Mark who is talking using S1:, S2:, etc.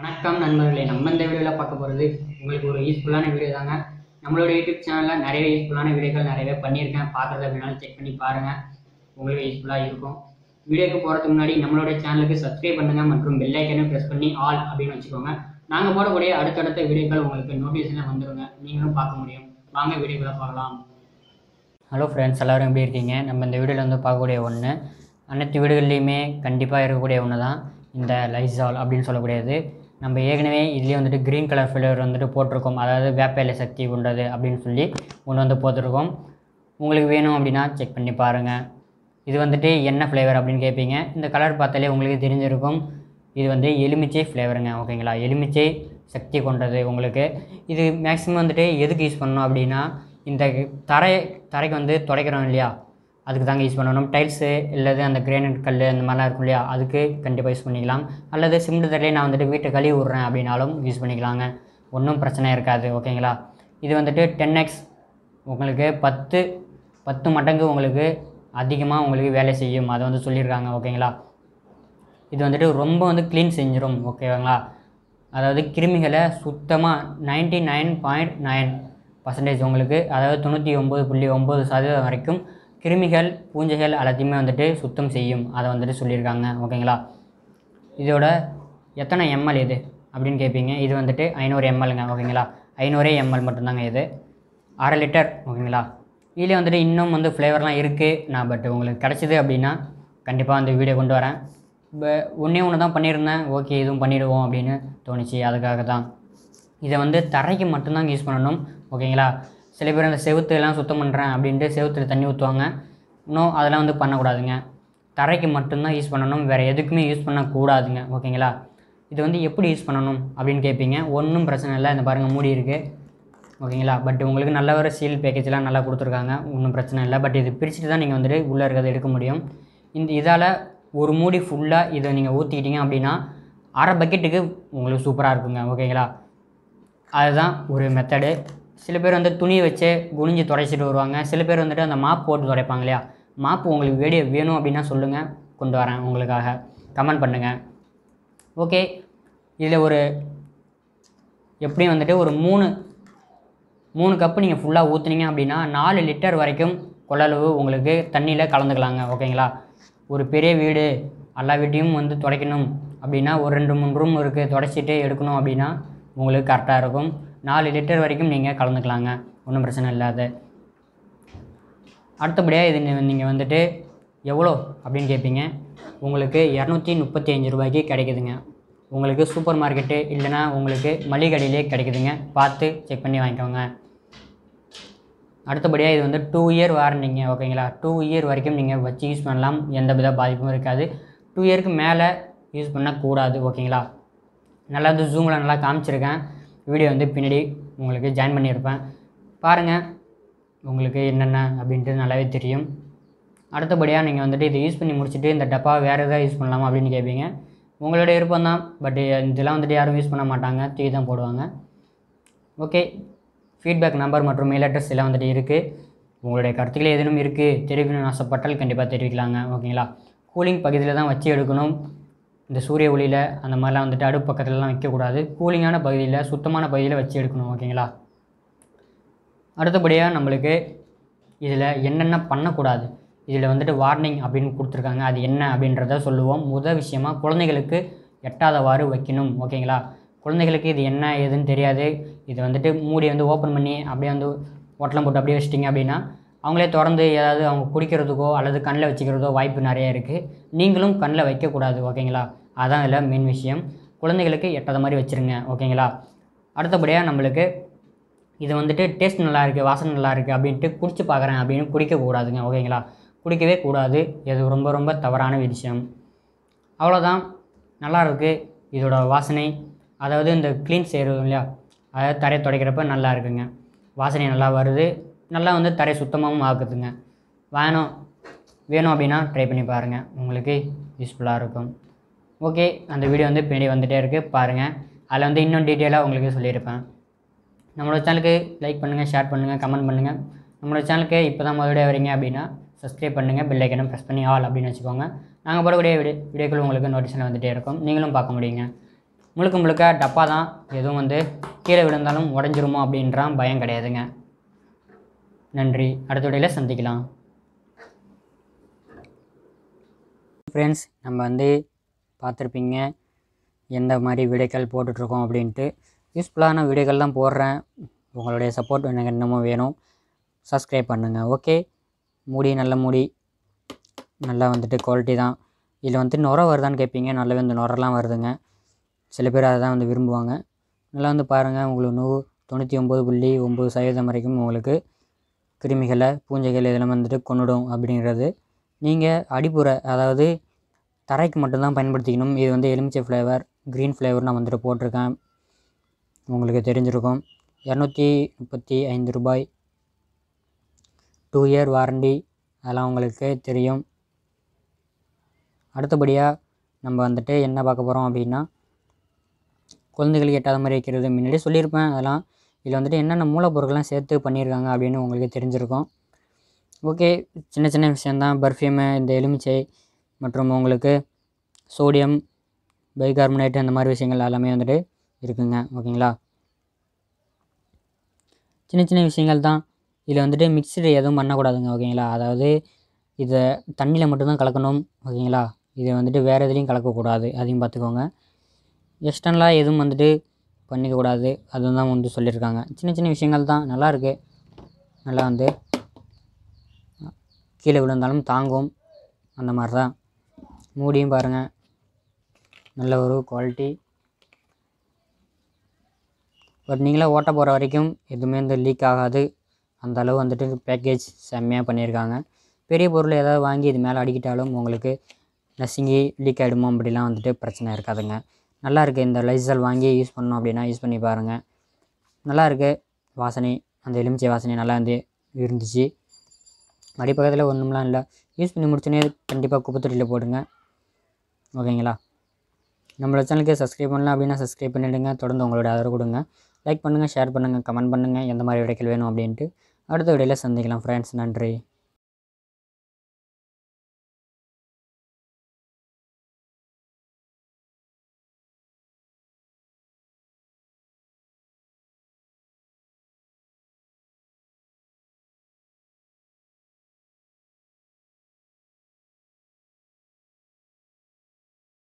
S1: வணக்கம் நண்பர்களே நம்ம இந்த வீடியோவில் பார்க்க போகிறது உங்களுக்கு ஒரு யூஸ்ஃபுல்லான வீடியோ தாங்க நம்மளோட யூடியூப் சேனலில் நிறைய யூஸ்ஃபுல்லான வீடியோக்கள் நிறையவே பண்ணியிருக்கேன் பார்க்குறது அப்படின்னாலும் செக் பண்ணி பாருங்கள் உங்களுக்கு யூஸ்ஃபுல்லாக இருக்கும் வீடியோக்கு போகிறதுக்கு முன்னாடி நம்மளோட சேனலுக்கு சப்ஸ்கிரைப் பண்ணுங்கள் மற்றும் பெல்லைக்கனும் ப்ரெஸ் பண்ணி ஆல் அப்படின்னு வச்சுக்கோங்க நாங்கள் போடக்கூடிய அடுத்தடுத்த வீடியோக்கள் உங்களுக்கு நோட்டிஃபிகேஷன் வந்துடுங்க நீங்களும் பார்க்க முடியும் வாங்க வீடியோக்களை பார்க்கலாம் ஹலோ ஃப்ரெண்ட்ஸ் எல்லோரும் எப்படி இருக்கீங்க நம்ம இந்த வீடியோவில் வந்து பார்க்கக்கூடிய ஒன்று அனைத்து வீடுகள்லேயுமே கண்டிப்பாக இருக்கக்கூடிய ஒன்று தான் இந்த லைசால் அப்படின்னு சொல்லக்கூடியது நம்ம ஏற்கனவே இதுலேயே வந்துட்டு க்ரீன் கலர் ஃபிளவர் வந்துட்டு போட்டிருக்கோம் அதாவது வேப்ப இலை சக்தி கொண்டது அப்படின்னு சொல்லி ஒன்று வந்து போட்டிருக்கோம் உங்களுக்கு வேணும் அப்படின்னா செக் பண்ணி பாருங்கள் இது வந்துட்டு என்ன ஃப்ளேவர் அப்படின்னு கேட்பீங்க இந்த கலர் பார்த்தாலே உங்களுக்கு தெரிஞ்சிருக்கும் இது வந்து எலுமிச்சை ஃப்ளேவருங்க ஓகேங்களா எலுமிச்சை சக்தி கொண்டது உங்களுக்கு இது மேக்ஸிமம் வந்துட்டு எதுக்கு யூஸ் பண்ணணும் அப்படின்னா இந்த தரை தரைக்கு வந்து துடைக்கிறோம் இல்லையா அதுக்கு தாங்க யூஸ் பண்ணணும் டைல்ஸு இல்லது அந்த கிரேனட் கல் அந்த மாதிரிலாம் இருக்கும் இல்லையா அதுக்கு கண்டிப்பாக யூஸ் பண்ணிக்கலாம் அல்லது சிமெண்ட் தரையிலே நான் வந்துட்டு வீட்டை கழுவி விட்றேன் அப்படின்னாலும் யூஸ் பண்ணிக்கலாங்க ஒன்றும் பிரச்சனை இருக்காது ஓகேங்களா இது வந்துட்டு டென் எக்ஸ் உங்களுக்கு பத்து பத்து மடங்கு உங்களுக்கு அதிகமாக உங்களுக்கு வேலை செய்யும் அதை வந்து சொல்லியிருக்காங்க ஓகேங்களா இது வந்துட்டு ரொம்ப வந்து க்ளீன் செஞ்சிடும் ஓகேங்களா அதாவது கிருமிகளை சுத்தமாக ninety nine point nine percentage உங்களுக்கு அதாவது தொண்ணூற்றி ஒம்பது புள்ளி ஒம்பது சதவீதம் வரைக்கும் கிருமிகள் பூஞ்சைகள் எல்லாத்தையுமே வந்துட்டு சுத்தம் செய்யும் அதை வந்துட்டு சொல்லியிருக்காங்க ஓகேங்களா இதோட எத்தனை எம்எல் இது அப்படின்னு கேட்பீங்க இது வந்துட்டு ஐநூறு எம்எல்ங்க ஓகேங்களா ஐநூறே எம்எல் மட்டும்தாங்க இது அரை லிட்டர் ஓகேங்களா இதில் வந்துட்டு இன்னும் வந்து ஃப்ளேவர்லாம் இருக்குது நான் பட் உங்களுக்கு கிடச்சிது அப்படின்னா கண்டிப்பாக அந்த வீடியோ கொண்டு வரேன் இப்போ ஒன்றே ஒன்று தான் பண்ணியிருந்தேன் ஓகே இதுவும் பண்ணிவிடுவோம் அப்படின்னு தோணுச்சு அதுக்காக தான் இதை வந்து தரைக்கு மட்டும்தாங்க யூஸ் பண்ணணும் ஓகேங்களா சில பேர் அந்த செவுத்து எல்லாம் சுத்தம் பண்ணுறேன் அப்படின்ட்டு செவுத்தில் தண்ணி ஊற்றுவாங்க இன்னும் அதெல்லாம் வந்து பண்ணக்கூடாதுங்க தரைக்கு மட்டும்தான் யூஸ் பண்ணணும் வேறு எதுக்குமே யூஸ் பண்ணக்கூடாதுங்க ஓகேங்களா இது வந்து எப்படி யூஸ் பண்ணணும் அப்படின்னு கேட்பீங்க ஒன்றும் பிரச்சனை இல்லை இந்த பாருங்கள் மூடி இருக்குது ஓகேங்களா பட் உங்களுக்கு நல்ல ஒரு சீல் பேக்கேஜ்லாம் நல்லா கொடுத்துருக்காங்க ஒன்றும் பிரச்சனை இல்லை பட் இது பிரிச்சுட்டு தான் நீங்கள் வந்துட்டு உள்ளே இருக்கிறத எடுக்க முடியும் இந்த இதால் ஒரு மூடி ஃபுல்லாக இதை நீங்கள் ஊற்றிக்கிட்டீங்க அப்படின்னா அரை பக்கெட்டுக்கு உங்களுக்கு சூப்பராக இருக்குங்க ஓகேங்களா அதுதான் ஒரு மெத்தடு சில பேர் வந்து துணி வச்சு குனிஞ்சு துடைச்சிட்டு வருவாங்க சில பேர் வந்துட்டு அந்த மாப் போட்டு துடைப்பாங்க இல்லையா மாப்பு உங்களுக்கு வேடி வேணும் அப்படின்னா சொல்லுங்கள் கொண்டு வரேன் உங்களுக்காக கமெண்ட் பண்ணுங்கள் ஓகே இதில் ஒரு எப்படியும் வந்துட்டு ஒரு மூணு மூணு கப்பு நீங்கள் ஃபுல்லாக ஊற்றுனீங்க அப்படின்னா நாலு லிட்டர் வரைக்கும் கொள்ளளவு உங்களுக்கு தண்ணியில் கலந்துக்கலாங்க ஓகேங்களா ஒரு பெரிய வீடு எல்லா வீட்டையும் வந்து துடைக்கணும் அப்படின்னா ஒரு ரெண்டு மூணு ரூம் இருக்குது துடைச்சிட்டு எடுக்கணும் அப்படின்னா உங்களுக்கு கரெக்டாக இருக்கும் நாலு லிட்டர் வரைக்கும் நீங்கள் கலந்துக்கலாங்க ஒன்றும் பிரச்சனை இல்லாத அடுத்தபடியாக இது நீங்கள் வந்துட்டு எவ்வளோ அப்படின்னு கேட்பீங்க உங்களுக்கு இரநூத்தி முப்பத்தி அஞ்சு ரூபாய்க்கு கிடைக்குதுங்க உங்களுக்கு சூப்பர் மார்க்கெட்டு இல்லைனா உங்களுக்கு மளிகை கடையிலே கிடைக்குதுங்க பார்த்து செக் பண்ணி வாங்கிக்கோங்க அடுத்தபடியாக இது வந்து டூ இயர் வாரண்டிங்க ஓகேங்களா டூ இயர் வரைக்கும் நீங்கள் வச்சு யூஸ் பண்ணலாம் எந்த வித பாதிப்பும் இருக்காது டூ இயருக்கு மேலே யூஸ் பண்ணக்கூடாது ஓகேங்களா நல்லா வந்து ஜூமில் நல்லா காமிச்சிருக்கேன் வீடியோ வந்து பின்னாடி உங்களுக்கு ஜாயின் பண்ணியிருப்பேன் பாருங்கள் உங்களுக்கு என்னென்ன அப்படின்ட்டு நல்லாவே தெரியும் அடுத்தபடியாக நீங்கள் வந்துட்டு இதை யூஸ் பண்ணி முடிச்சுட்டு இந்த டப்பா வேறு எதாவது யூஸ் பண்ணலாமா அப்படின்னு கேட்பீங்க உங்களோட விருப்பம் தான் பட் இதெல்லாம் வந்துட்டு யாரும் யூஸ் பண்ண மாட்டாங்க தீ தான் போடுவாங்க ஓகே ஃபீட்பேக் நம்பர் மற்றும் மெயில் அட்ரஸ் எல்லாம் வந்துட்டு இருக்குது உங்களுடைய கருத்துக்கள் எதுவும் இருக்குது தெரிவிக்கணும்னு ஆசைப்பட்டால் கண்டிப்பாக தெரிவிக்கலாங்க ஓகேங்களா கூலிங் பகுதியில் தான் வச்சு எடுக்கணும் இந்த சூரிய ஒளியில் அந்த மாதிரிலாம் வந்துட்டு அடுப்பு பக்கத்துலலாம் வைக்கக்கூடாது கூலிங்கான பகுதியில் சுத்தமான பகுதியில் வச்சு எடுக்கணும் ஓகேங்களா அடுத்தபடியாக நம்மளுக்கு இதில் என்னென்ன பண்ணக்கூடாது இதில் வந்துட்டு வார்னிங் அப்படின்னு கொடுத்துருக்காங்க அது என்ன அப்படின்றத சொல்லுவோம் முதல் விஷயமாக குழந்தைகளுக்கு எட்டாதவாறு வைக்கணும் ஓகேங்களா குழந்தைகளுக்கு இது என்ன ஏதுன்னு தெரியாது இது வந்துட்டு மூடி வந்து ஓப்பன் பண்ணி அப்படியே வந்து ஓட்டலம் போட்டு அப்படியே வச்சிட்டிங்க அப்படின்னா அவங்களே திறந்து ஏதாவது அவங்க குடிக்கிறதுக்கோ அல்லது கண்ணில் வச்சுக்கிறதோ வாய்ப்பு நிறையா இருக்குது நீங்களும் கண்ணில் வைக்கக்கூடாது ஓகேங்களா அதான் இதில் மெயின் விஷயம் குழந்தைகளுக்கு எட்டாத மாதிரி வச்சுருங்க ஓகேங்களா அடுத்தபடியாக நம்மளுக்கு இது வந்துட்டு டேஸ்ட் நல்லா இருக்குது வாசனை நல்லா இருக்குது அப்படின்ட்டு குடிச்சு பார்க்குறேன் அப்படின்னு குடிக்கக்கூடாதுங்க ஓகேங்களா குடிக்கவே கூடாது இது ரொம்ப ரொம்ப தவறான விஷயம் அவ்வளோதான் நல்லா இருக்குது இதோட வாசனை அதாவது இந்த க்ளீன் செய்கிறது இல்லையா அதாவது தரையை துடைக்கிறப்ப நல்லா இருக்குங்க வாசனை நல்லா வருது நல்லா வந்து தரை சுத்தமாகவும் ஆக்குதுங்க வேணும் வேணும் அப்படின்னா ட்ரை பண்ணி பாருங்கள் உங்களுக்கு யூஸ்ஃபுல்லாக இருக்கும் ஓகே அந்த வீடியோ வந்து பின்னாடி வந்துகிட்டே இருக்குது பாருங்கள் அதில் வந்து இன்னும் டீட்டெயிலாக உங்களுக்கு சொல்லியிருப்பேன் நம்மளோட சேனலுக்கு லைக் பண்ணுங்கள் ஷேர் பண்ணுங்கள் கமெண்ட் பண்ணுங்கள் நம்மளோட சேனலுக்கு இப்போ தான் முதலிடையே வரீங்க அப்படின்னா சப்ஸ்கிரைப் பண்ணுங்கள் பெல் ஐக்கனும் ப்ரெஸ் பண்ணி ஆல் அப்படின்னு வச்சுக்கோங்க நாங்கள் போடக்கூடிய வீடியோ வீடியோக்கள் உங்களுக்கு நோட்டிஷன் வந்துகிட்டே இருக்கும் நீங்களும் பார்க்க முடியுங்க முழுக்க முழுக்க டப்பா தான் எதுவும் வந்து கீழே விழுந்தாலும் உடஞ்சிருமோ அப்படின்றான் பயம் கிடையாதுங்க நன்றி அடுத்தடையில் சந்திக்கலாம் ஃப்ரெண்ட்ஸ் நம்ம வந்து பார்த்துருப்பீங்க எந்த மாதிரி விடைகள் போட்டுட்ருக்கோம் அப்படின்ட்டு யூஸ்ஃபுல்லான விடைகள் தான் போடுறேன் உங்களுடைய சப்போர்ட் எனக்கு இன்னமும் வேணும் சப்ஸ்கிரைப் பண்ணுங்கள் ஓகே மூடி நல்ல மூடி நல்லா வந்துட்டு குவாலிட்டி தான் இதில் வந்துட்டு நுற வருதான்னு கேட்பீங்க நல்லாவே வந்து நுரெலாம் வருதுங்க சில பேர் அதை தான் வந்து விரும்புவாங்க நல்லா வந்து பாருங்கள் உங்களுக்கு நூ தொண்ணூற்றி ஒம்பது புள்ளி ஒம்பது சதவீதம் வரைக்கும் உங்களுக்கு கிருமிகளை பூஞ்சைகள் இதெல்லாம் வந்துட்டு கொண்டுடும் அப்படிங்கிறது நீங்கள் அடிப்புற அதாவது தரைக்கு மட்டும்தான் பயன்படுத்திக்கணும் இது வந்து எலுமிச்சை ஃப்ளேவர் க்ரீன் ஃப்ளேவர் நான் வந்துட்டு போட்டிருக்கேன் உங்களுக்கு தெரிஞ்சிருக்கும் இரநூத்தி முப்பத்தி ஐந்து ரூபாய் டூ இயர் வாரண்டி அதெல்லாம் உங்களுக்கு தெரியும் அடுத்தபடியாக நம்ம வந்துட்டு என்ன பார்க்க போகிறோம் அப்படின்னா குழந்தைகளுக்கு எட்டாத மாதிரி வைக்கிறது முன்னாடி சொல்லியிருப்பேன் அதெல்லாம் இதில் வந்துட்டு என்னென்ன மூலப்பொருட்கள்லாம் சேர்த்து பண்ணியிருக்காங்க அப்படின்னு உங்களுக்கு தெரிஞ்சிருக்கும் ஓகே சின்ன சின்ன விஷயந்தான் பர்ஃப்யூமு இந்த எலுமிச்சை மற்றும் உங்களுக்கு சோடியம் பைகார்பனேட் அந்த மாதிரி விஷயங்கள் எல்லாமே வந்துட்டு இருக்குங்க ஓகேங்களா சின்ன சின்ன விஷயங்கள் தான் இதில் வந்துட்டு மிக்சடு எதுவும் பண்ணக்கூடாதுங்க ஓகேங்களா அதாவது இதை தண்ணியில் மட்டும்தான் கலக்கணும் ஓகேங்களா இதை வந்துட்டு வேறு எதுலேயும் கலக்கக்கூடாது அதையும் பார்த்துக்கோங்க எக்ஸ்டர்னலாக எதுவும் வந்துட்டு பண்ணிக்கக்கூடாது அதுதான் வந்து சொல்லியிருக்காங்க சின்ன சின்ன விஷயங்கள் தான் நல்லாயிருக்கு நல்லா வந்து கீழே விழுந்தாலும் தாங்கும் அந்த மாதிரி தான் மூடியும் பாருங்கள் நல்ல ஒரு குவாலிட்டி பட் நீங்களே ஓட்ட போகிற வரைக்கும் எதுவுமே வந்து லீக் ஆகாது அந்த அளவு வந்துட்டு பேக்கேஜ் செம்மையாக பண்ணியிருக்காங்க பெரிய பொருள் ஏதாவது வாங்கி இது மேலே அடிக்கிட்டாலும் உங்களுக்கு நசுங்கி லீக் ஆகிடுமோ அப்படிலாம் வந்துட்டு பிரச்சனை இருக்காதுங்க நல்லா இருக்குது இந்த லைசல் வாங்கி யூஸ் பண்ணோம் அப்படின்னா யூஸ் பண்ணி பாருங்கள் நல்லா இருக்குது வாசனை அந்த எலுமிச்சை வாசனை நல்லா வந்து இருந்துச்சு அடிப்பக்கத்தில் ஒன்றும்லாம் இல்லை யூஸ் பண்ணி முடிச்சோன்னே கண்டிப்பாக குப்பைத்தொட்டியில் போடுங்க ஓகேங்களா நம்மளோட சேனலுக்கு சப்ஸ்கிரைப் பண்ணலாம் அப்படின்னா சப்ஸ்கிரைப் பண்ணிவிடுங்க தொடர்ந்து உங்களோட ஆதரவு கொடுங்க லைக் பண்ணுங்கள் ஷேர் பண்ணுங்கள் கமெண்ட் பண்ணுங்கள் எந்த மாதிரி விடைகள் வேணும் அப்படின்ட்டு அடுத்த விடையில் சந்திக்கலாம் ஃப்ரெண்ட்ஸ் நன்றி